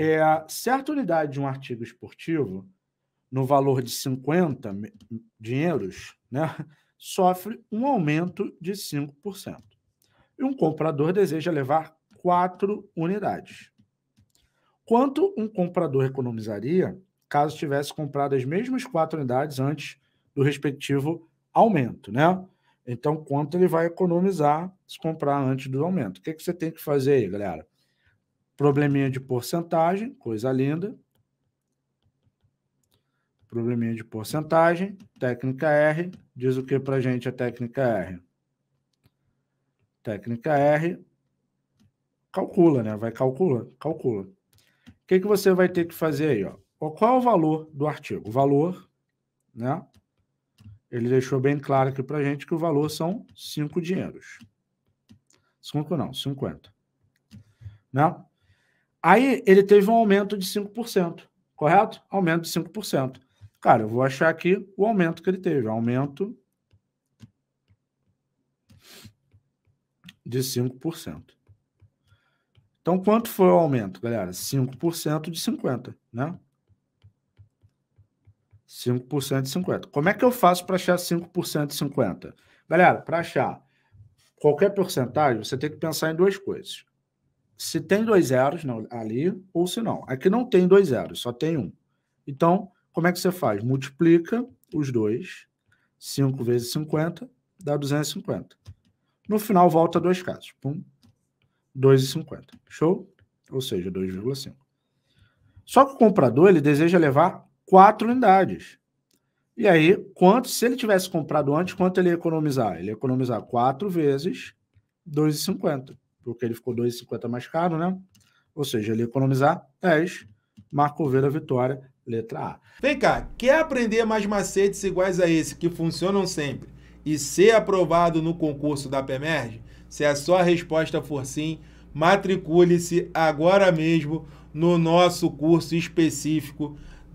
É, certa unidade de um artigo esportivo, no valor de 50 dinheiros, né, sofre um aumento de 5%. E um comprador deseja levar 4 unidades. Quanto um comprador economizaria caso tivesse comprado as mesmas quatro unidades antes do respectivo aumento, né? Então, quanto ele vai economizar se comprar antes do aumento? O que, que você tem que fazer aí, galera? Probleminha de porcentagem, coisa linda. Probleminha de porcentagem, técnica R. Diz o que para a gente a técnica R? Técnica R calcula, né? Vai calcular, calcula. O que, que você vai ter que fazer aí, ó? Qual é o valor do artigo? O valor, né? Ele deixou bem claro aqui para gente que o valor são 5 dinheiros. 5 não, 50. Né? Aí ele teve um aumento de 5%, correto? Aumento de 5%. Cara, eu vou achar aqui o aumento que ele teve. Aumento de 5%. Então, quanto foi o aumento, galera? 5% de 50, né? 5% de 50. Como é que eu faço para achar 5% de 50? Galera, para achar qualquer porcentagem, você tem que pensar em duas coisas se tem dois zeros não, ali ou se não. Aqui é não tem dois zeros, só tem um. Então, como é que você faz? Multiplica os dois. 5 vezes 50 dá 250. No final, volta dois casos. Pum. 2,50. Show? Ou seja, 2,5. Só que o comprador ele deseja levar quatro unidades. E aí, quanto, se ele tivesse comprado antes, quanto ele ia economizar? Ele ia economizar 4 vezes 2,50 porque ele ficou 2,50 mais caro, né? Ou seja, ele economizar 10, Marco Veira vitória, letra A. Vem cá, quer aprender mais macetes iguais a esse que funcionam sempre e ser aprovado no concurso da Pemerge? Se a sua resposta for sim, matricule-se agora mesmo no nosso curso específico